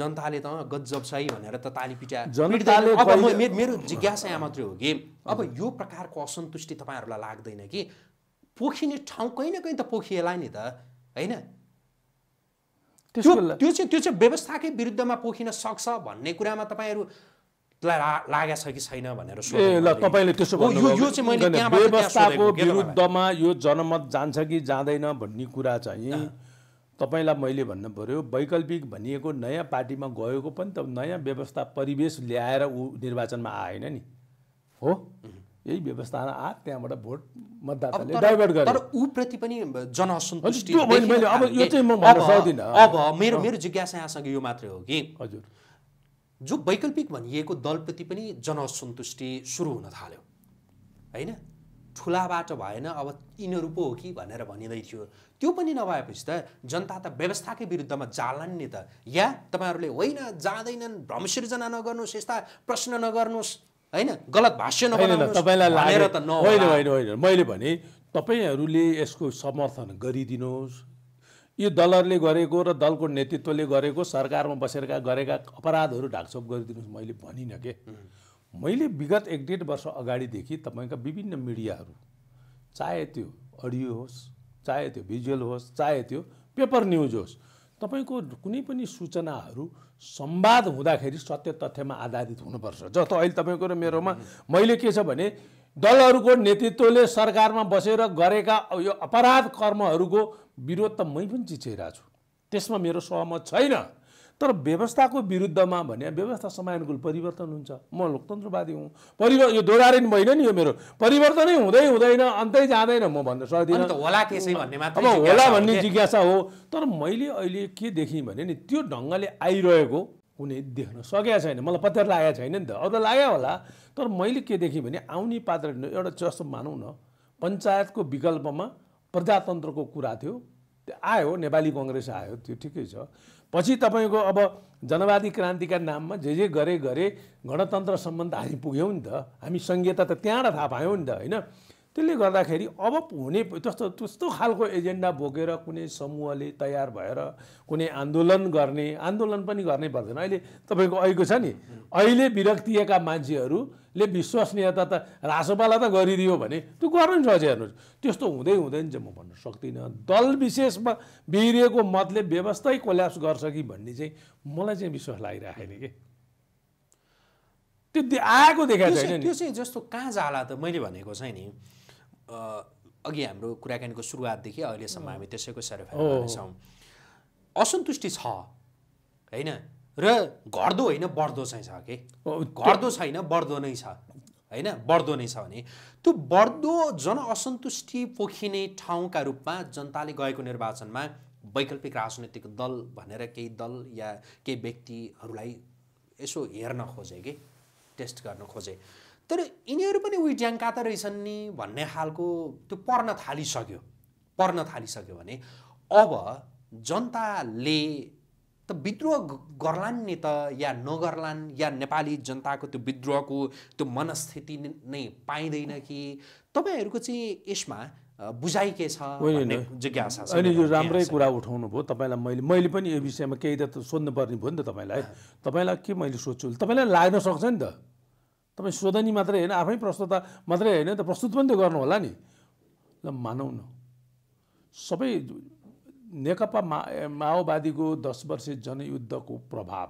जनताले त है भनेर त ताली पिटाए मेरो जिज्ञासा यहाँ मात्रै हो कि अब यो प्रकारको असन्तुष्टि तपाईँहरूलाई लाग्दैन कि पोखिने ठाउँ कहीँ न कहीँ त पोखिएला नि त होइन त्यो चाहिँ त्यो चाहिँ व्यवस्थाकै विरुद्धमा पोखिन सक्छ भन्ने कुरामा तपाईँहरूलाई लागेको छ कि छैन भनेर व्यवस्थाको विरुद्धमा यो जनमत जान्छ कि जाँदैन भन्ने कुरा चाहिँ तपाईँलाई मैले भन्नु पऱ्यो वैकल्पिक भनिएको नयाँ पार्टीमा गएको पनि त नयाँ व्यवस्था परिवेश ल्याएर ऊ निर्वाचनमा आएन नि हो यही व्यवस्था आ त्यहाँबाट भोट मतदाताले डाइभर्ट गरे तर पनि जनअसन्तुष्टि अब मेरो मेरो जिज्ञासा यहाँसँग यो मात्रै हो कि हजुर जो वैकल्पिक भनिएको दलप्रति पनि जनअसन्तुष्टि सुरु हुन थाल्यो होइन ठुलाबाट भएन अब यिनीहरू पो हो कि भनेर भनिँदै थियो त्यो पनि नभएपछि त जनता त व्यवस्थाकै विरुद्धमा जालान् नि त या तपाईँहरूले होइन जाँदैनन् भ्रम सिर्जना नगर्नुहोस् यस्ता प्रश्न नगर्नुहोस् होइन गलत भाष्य होइन मैले भने तपाईँहरूले यसको समर्थन गरिदिनुहोस् यो दलहरूले गरेको र दलको नेतृत्वले गरेको सरकारमा बसेरका गरेका अपराधहरू ढाकछोप गरिदिनुहोस् मैले भनिनँ के मैले विगत एक डेढ वर्ष अगाडिदेखि तपाईँका विभिन्न मिडियाहरू चाहे त्यो अडियो होस् चाहे त्यो भिजुअल होस् चाहे त्यो पेपर न्युज होस् तपाईँको कुनै पनि सूचनाहरू संवाद हुँदाखेरि सत्य तथ्यमा आधारित हुनुपर्छ जस्तो अहिले तपाईँको र मेरोमा मैले के छ भने दलहरूको नेतृत्वले सरकारमा बसेर गरेका यो अपराध कर्महरूको विरोध त मै पनि चिच्याइरहेको छु त्यसमा मेरो सहमत छैन तर व्यवस्थाको विरुद्धमा भने व्यवस्था समयानुकूल परिवर्तन हुन्छ म लोकतन्त्रवादी हुँ परिवर्तन यो दोहोऱ्याएर भएन नि यो मेरो परिवर्तनै हुँदै हुँदैन अन्तै जाँदैन म भन्न सक्दिनँ अब होला भन्ने जिज्ञासा हो तर मैले अहिले के देखेँ भने नि त्यो ढङ्गले आइरहेको कुनै देख्न सकेका छैन मलाई पत्यार लागेको छैन नि त अरूलाई लाग्यो होला तर मैले के देखेँ भने आउने पात्र एउटा जस्तो मानौँ न पञ्चायतको विकल्पमा प्रजातन्त्रको कुरा थियो त्यो आयो नेपाली कङ्ग्रेस आयो त्यो ठिकै छ पछि तपाईँको अब जनवादी क्रान्तिका नाममा जे जे गरे गरे गणतन्त्र त हामी पुग्यौँ नि त हामी सङ्घीयता त त्यहाँबाट थाहा पायौँ नि त होइन त्यसले गर्दाखेरि अब हुने त्यस्तो त्यस्तो खालको एजेन्डा बोकेर कुनै समूहले तयार भएर कुनै आन्दोलन गर्ने आन्दोलन पनि गर्नै पर्दैन अहिले तपाईँको अहिलेको छ नि अहिले विरक्तिएका मान्छेहरूले विश्वसनीयता त रासोपाला त गरिदियो भने त्यो गर्नु नि सजिलो हेर्नुहोस् त्यस्तो हुँदै हुँदैन चाहिँ म भन्न सक्दिनँ दल विशेषमा बिग्रिएको मतले व्यवस्थै कोल्याप्स गर्छ कि भन्ने चाहिँ मलाई चाहिँ विश्वास लागिरहेको छैन कि त्यो आएको देखाएको छैन त्यो चाहिँ जस्तो कहाँ जाला त मैले भनेको छैन नि अघि हाम्रो कुराकानीको सुरुवातदेखि अहिलेसम्म हामी त्यसैको छौँ असन्तुष्टि छ होइन र घट्दो होइन बढ्दो चाहिँ छ कि घट्दो छैन बढ्दो नै छ होइन बढ्दो नै छ भने त्यो बढ्दो जन असन्तुष्टि पोखिने ठाउँका रूपमा जनताले गएको निर्वाचनमा वैकल्पिक राजनैतिक दल भनेर केही दल या केही व्यक्तिहरूलाई यसो हेर्न खोजे कि टेस्ट गर्न खोजे तर यिनीहरू पनि उही ड्याङ्का त रहेछन् नि भन्ने खालको त्यो पर्न थालिसक्यो पर्न थालिसक्यो भने अब जनताले त विद्रोह गर्लान् नि त या नगर्लान् या नेपाली जनताको त्यो विद्रोहको त्यो मनस्थिति नै पाइँदैन कि तपाईँहरूको चाहिँ यसमा बुझाइ के छ जिज्ञासा अहिले यो राम्रै कुरा उठाउनु भयो तपाईँलाई मैले मैले पनि यो विषयमा केही त सोध्नुपर्ने भयो नि त तपाईँलाई तपाईँलाई के मैले सोध्छु तपाईँलाई लाग्न सक्छ नि त तपाईँ सोधनी मात्रै होइन आफै प्रस्तुत मात्रै होइन त प्रस्तुत पनि त गर्नु होला नि ल मानौ न सबै नेकपा माओवादीको दस वर्ष जनयुद्धको प्रभाव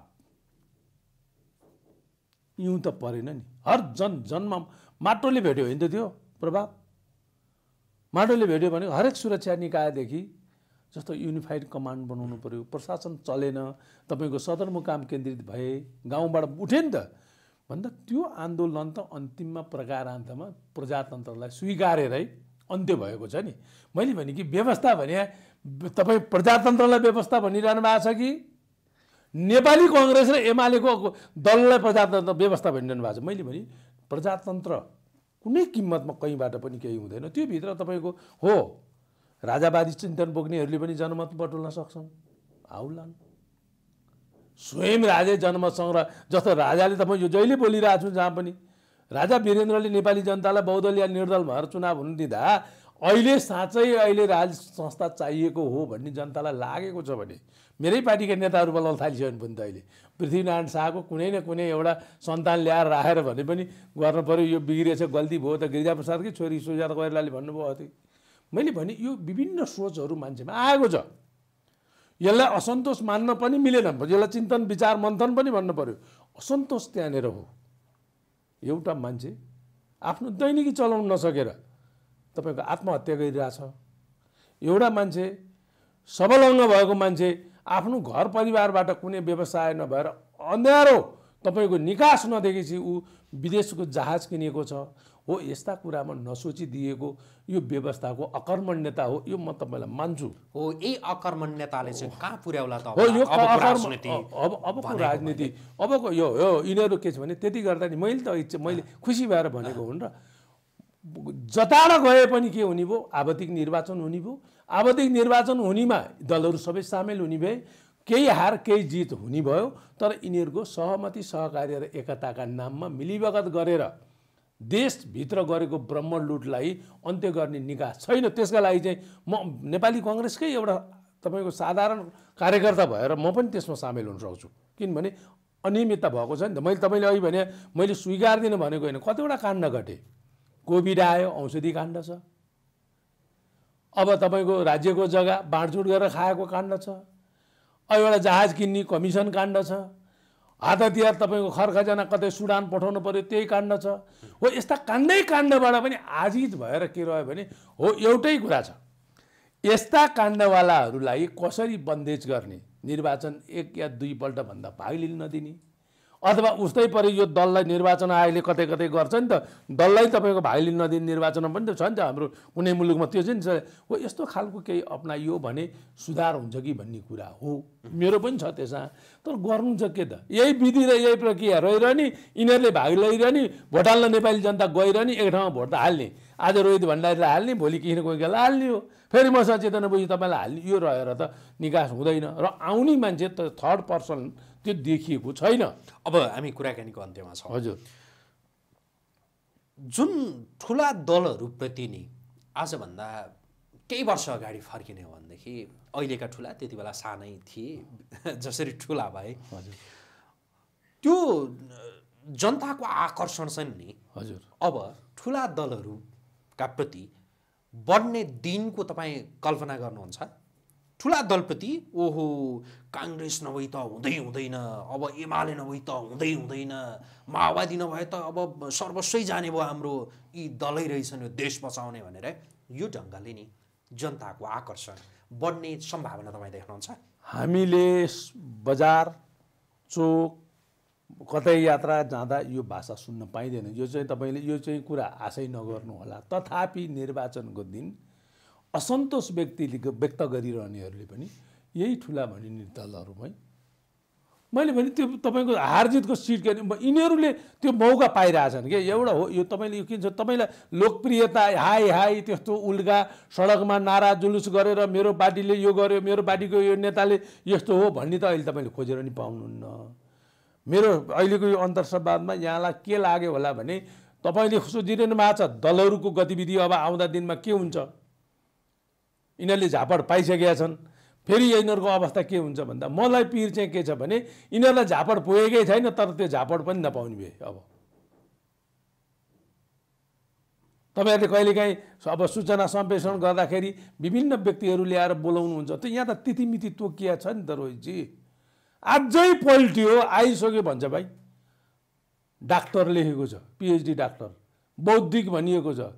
यौँ त परेन नि हर जन जनमा माटोले भेट्यो होइन त त्यो प्रभाव माटोले भेट्यो भने हरेक सुरक्षा निकायदेखि जस्तो युनिफाइड कमान्ड बनाउनु पऱ्यो प्रशासन चलेन तपाईँको सदरमुकाम केन्द्रित भए गाउँबाट उठे नि त भन्दा त्यो आन्दोलन त अन्तिममा प्रकारान्तमा प्रजातन्त्रलाई स्वीकारेरै अन्त्य भएको छ नि मैले भने कि व्यवस्था भने तपाईँ प्रजातन्त्रलाई व्यवस्था भनिरहनु भएको छ कि नेपाली कङ्ग्रेस र एमालेको दललाई प्रजातन्त्र व्यवस्था भनिरहनु भएको छ मैले भने प्रजातन्त्र कुनै किम्मतमा कहीँबाट पनि केही हुँदैन त्यो भित्र तपाईँको हो राजावादी चिन्तन बोक्नेहरूले पनि जनमत बटुल्न सक्छन् आउलान् स्वयं राजे जन्मसङ्ग्रह जस्तो राजाले त म यो जहिले बोलिरहेको छु जहाँ पनि राजा वीरेन्द्रले नेपाली जनतालाई या निर्दल भएर चुनाव हुनु दिँदा अहिले साँच्चै अहिले राज संस्था चाहिएको हो भन्ने जनतालाई लागेको छ भने मेरै पार्टीका नेताहरू बोलाउन थालिसक्यो पनि त अहिले पृथ्वीनारायण शाहको कुनै न कुनै एउटा सन्तान ल्याएर राखेर भने पनि गर्नु पऱ्यो यो बिग्रिएछ गल्ती भयो त गिरिजाप्रसादकै छोरी सुजाता कोइरालाले भन्नुभयो अति मैले भने यो विभिन्न सोचहरू मान्छेमा आएको छ यसलाई असन्तोष मान्न पनि मिलेन यसलाई चिन्तन विचार मन्थन पनि भन्न पऱ्यो असन्तोष त्यहाँनिर हो एउटा मान्छे आफ्नो दैनिकी चलाउन नसकेर तपाईँको आत्महत्या गरिरहेछ एउटा मान्छे सबलङ्ग भएको मान्छे आफ्नो घर परिवारबाट कुनै व्यवसाय नभएर अँध्यारो तपाईँको निकास नदेखेपछि ऊ विदेशको जहाज किनेको छ हो यस्ता कुरामा नसोचिदिएको यो व्यवस्थाको अकर्मण्यता हो यो म तपाईँलाई मान्छु हो यही अकर्मण्यताले चाहिँ कहाँ पुर्याउला त यो अब अबको राजनीति अबको यो हो यिनीहरू के छ भने त्यति गर्दा नि मैले त इच्छा मैले खुसी भएर भनेको हुन् र जताडा गए पनि के हुने भयो आवधिक निर्वाचन हुने भयो आवधिक निर्वाचन हुनेमा दलहरू सबै सामेल हुने भए केही हार केही जित हुने भयो तर यिनीहरूको सहमति सहकार्य र एकताका नाममा मिलिभगत गरेर देशभित्र गरेको लुटलाई अन्त्य गर्ने निकाय छैन त्यसका लागि चाहिँ म नेपाली कङ्ग्रेसकै एउटा तपाईँको साधारण कार्यकर्ता भएर म पनि त्यसमा सामेल हुन सक्छु किनभने अनियमितता भएको छ नि त मैले तपाईँले अघि भने मैले स्वीकार्दिनँ भनेको होइन कतिवटा काण्ड घटेँ कोभिड आयो औषधि काण्ड छ अब तपाईँको राज्यको जग्गा बाँडचुट गरेर खाएको काण्ड छ अब एउटा जहाज किन्ने कमिसन काण्ड छ हात हतियार तपाईँको खर्खजना कतै सुडान पठाउनु पऱ्यो त्यही काण्ड छ हो यस्ता काण्डै काण्डबाट पनि आजित भएर के रह्यो भने हो एउटै कुरा छ यस्ता काण्डवालाहरूलाई कसरी बन्देज गर्ने निर्वाचन एक या दुईपल्टभन्दा भाग लिन नदिने अथवा उस्तै परि यो दललाई निर्वाचन आयोगले कतै कतै गर्छ नि त दललाई तपाईँको भाइले नदिने निर्वाचन पनि त छ नि त हाम्रो कुनै मुलुकमा त्यो चाहिँ नि हो यस्तो खालको केही अप्नाइयो भने सुधार हुन्छ कि भन्ने कुरा हो मेरो पनि छ त्यसमा तर गर्नु छ के त यही विधि र यही प्रक्रिया रहिरहने यिनीहरूले भाग लैरहने भोट हाल्न नेपाली जनता गइरहने एक ठाउँमा भोट त हाल्ने आज रोहित भण्डारीलाई हाल्ने भोलि किन कोही बेला हाल्ने हो फेरि म सचेतना बुझ्छु तपाईँलाई हाल्ने यो रहेर त निकास हुँदैन र आउने मान्छे त थर्ड पर्सन त्यो देखिएको छैन अब हामी कुराकानीको अन्त्यमा छौँ हजुर जुन ठुला दलहरूप्रति नि आजभन्दा केही वर्ष अगाडि फर्किने हो भनेदेखि अहिलेका ठुला त्यति बेला सानै थिए जसरी ठुला भए हजुर त्यो जनताको आकर्षण छन् नि हजुर अब ठुला दलहरूका प्रति बढ्ने दिनको तपाईँ कल्पना गर्नुहुन्छ ठुला दलपति ओहो काङ्ग्रेस नभई त हुँदै हुँदैन अब एमाले नभई त हुँदै हुँदैन माओवादी नभए त अब सर्वस्वै जाने भयो हाम्रो यी दलै रहेछन् यो देश बचाउने भनेर यो ढङ्गले नि जनताको आकर्षण बढ्ने सम्भावना तपाईँ देख्नुहुन्छ हामीले बजार चोक कतै यात्रा जाँदा यो भाषा सुन्न पाइँदैन यो चाहिँ तपाईँले यो चाहिँ कुरा आशै नगर्नुहोला तथापि निर्वाचनको दिन असन्तोष व्यक्तिले व्यक्त गरिरहनेहरूले पनि यही ठुला भनिने दलहरूमै मैले भने त्यो तपाईँको हारजितको जितको सिट के यिनीहरूले त्यो मौका पाइरहेछन् क्या एउटा हो यो तपाईँले यो के छ तपाईँलाई लोकप्रियता हाई हाई त्यस्तो उल्गा सडकमा नारा जुलुस गरेर मेरो पार्टीले यो गर्यो मेरो पार्टीको यो नेताले यस्तो हो भन्ने त अहिले तपाईँले खोजेर नि पाउनुहुन्न मेरो अहिलेको यो अन्तर्सवादमा यहाँलाई के लाग्यो होला भने तपाईँले सोचिरहनु भएको छ दलहरूको गतिविधि अब आउँदा दिनमा के हुन्छ यिनीहरूले झापड पाइसकेका छन् फेरि यिनीहरूको अवस्था के हुन्छ भन्दा मलाई पिर चाहिँ के छ भने यिनीहरूलाई झापड पुगेकै छैन तर त्यो झापड पनि नपाउने भए अब तपाईँहरूले कहिलेकाहीँ अब सूचना सम्प्रेषण गर्दाखेरि विभिन्न व्यक्तिहरू ल्याएर बोलाउनुहुन्छ त यहाँ त तिथिमिति तोकिया छ नि त रोहितजी आजै पल्टियो आइसक्यो भन्छ भाइ डाक्टर लेखेको छ पिएचडी डाक्टर बौद्धिक भनिएको छ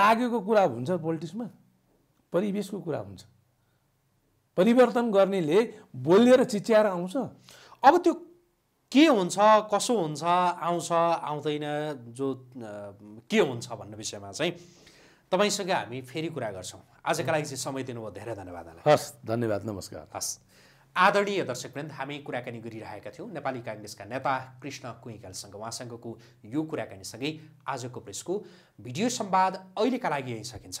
लागेको कुरा हुन्छ पोलिटिक्समा परिवेशको कुरा हुन्छ परिवर्तन गर्नेले बोलेर चिच्याएर आउँछ अब त्यो के हुन्छ कसो हुन्छ आउँछ आउँदैन जो के हुन्छ भन्ने विषयमा चाहिँ तपाईँसँग हामी फेरि कुरा गर्छौँ आजका लागि चाहिँ समय दिनुभयो धेरै धन्यवाद हस् धन्यवाद नमस्कार हस् आदरणीय दर्शकवृन्द हामी कुराकानी गरिरहेका थियौँ नेपाली काङ्ग्रेसका नेता कृष्ण कुइकालसँग उहाँसँगको यो कुराकानीसँगै आजको प्रेसको भिडियो सम्वाद अहिलेका लागि यहीँ सकिन्छ